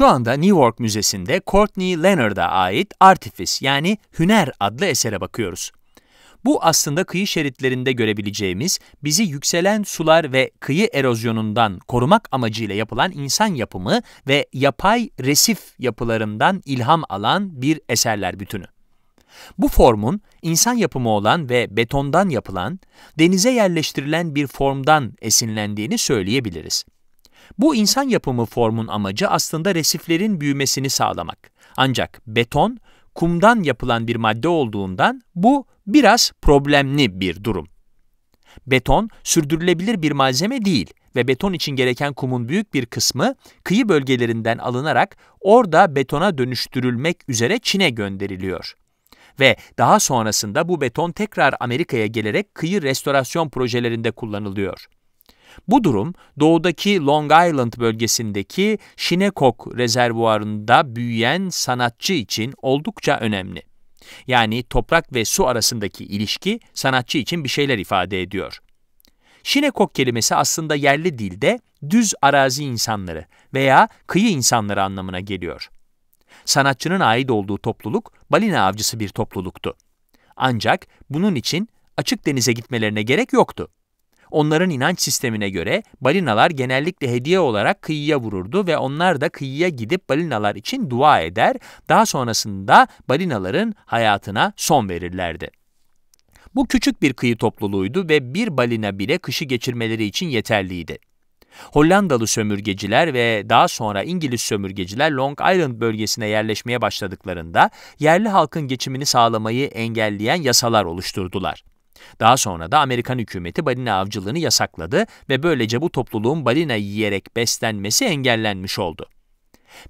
Şu anda New York Müzesi'nde Courtney Leonard'a ait Artifice yani Hüner adlı esere bakıyoruz. Bu aslında kıyı şeritlerinde görebileceğimiz, bizi yükselen sular ve kıyı erozyonundan korumak amacıyla yapılan insan yapımı ve yapay resif yapılarından ilham alan bir eserler bütünü. Bu formun insan yapımı olan ve betondan yapılan, denize yerleştirilen bir formdan esinlendiğini söyleyebiliriz. Bu insan yapımı formun amacı aslında resiflerin büyümesini sağlamak. Ancak beton, kumdan yapılan bir madde olduğundan bu biraz problemli bir durum. Beton sürdürülebilir bir malzeme değil ve beton için gereken kumun büyük bir kısmı kıyı bölgelerinden alınarak orada betona dönüştürülmek üzere Çin'e gönderiliyor. Ve daha sonrasında bu beton tekrar Amerika'ya gelerek kıyı restorasyon projelerinde kullanılıyor. Bu durum doğudaki Long Island bölgesindeki Shinnecock rezervuarında büyüyen sanatçı için oldukça önemli. Yani toprak ve su arasındaki ilişki sanatçı için bir şeyler ifade ediyor. Shinnecock kelimesi aslında yerli dilde düz arazi insanları veya kıyı insanları anlamına geliyor. Sanatçının ait olduğu topluluk balina avcısı bir topluluktu. Ancak bunun için açık denize gitmelerine gerek yoktu. Onların inanç sistemine göre balinalar genellikle hediye olarak kıyıya vururdu ve onlar da kıyıya gidip balinalar için dua eder, daha sonrasında balinaların hayatına son verirlerdi. Bu küçük bir kıyı topluluğuydu ve bir balina bile kışı geçirmeleri için yeterliydi. Hollandalı sömürgeciler ve daha sonra İngiliz sömürgeciler Long Island bölgesine yerleşmeye başladıklarında yerli halkın geçimini sağlamayı engelleyen yasalar oluşturdular. Daha sonra da Amerikan hükümeti balina avcılığını yasakladı ve böylece bu topluluğun balina yiyerek beslenmesi engellenmiş oldu.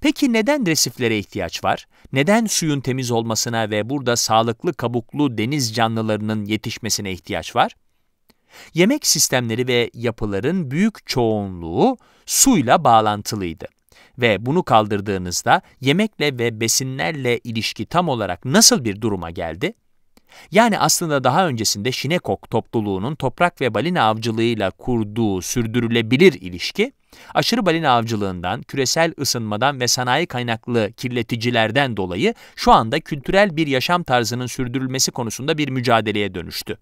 Peki neden resiflere ihtiyaç var? Neden suyun temiz olmasına ve burada sağlıklı kabuklu deniz canlılarının yetişmesine ihtiyaç var? Yemek sistemleri ve yapıların büyük çoğunluğu suyla bağlantılıydı ve bunu kaldırdığınızda yemekle ve besinlerle ilişki tam olarak nasıl bir duruma geldi? Yani aslında daha öncesinde Şinekok topluluğunun toprak ve balina avcılığıyla kurduğu sürdürülebilir ilişki, aşırı balina avcılığından, küresel ısınmadan ve sanayi kaynaklı kirleticilerden dolayı şu anda kültürel bir yaşam tarzının sürdürülmesi konusunda bir mücadeleye dönüştü.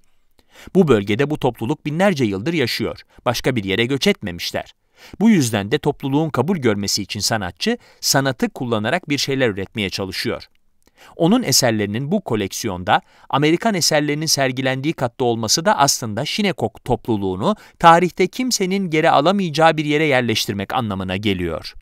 Bu bölgede bu topluluk binlerce yıldır yaşıyor. Başka bir yere göç etmemişler. Bu yüzden de topluluğun kabul görmesi için sanatçı, sanatı kullanarak bir şeyler üretmeye çalışıyor. Onun eserlerinin bu koleksiyonda Amerikan eserlerinin sergilendiği katta olması da aslında Şinekok topluluğunu tarihte kimsenin geri alamayacağı bir yere yerleştirmek anlamına geliyor.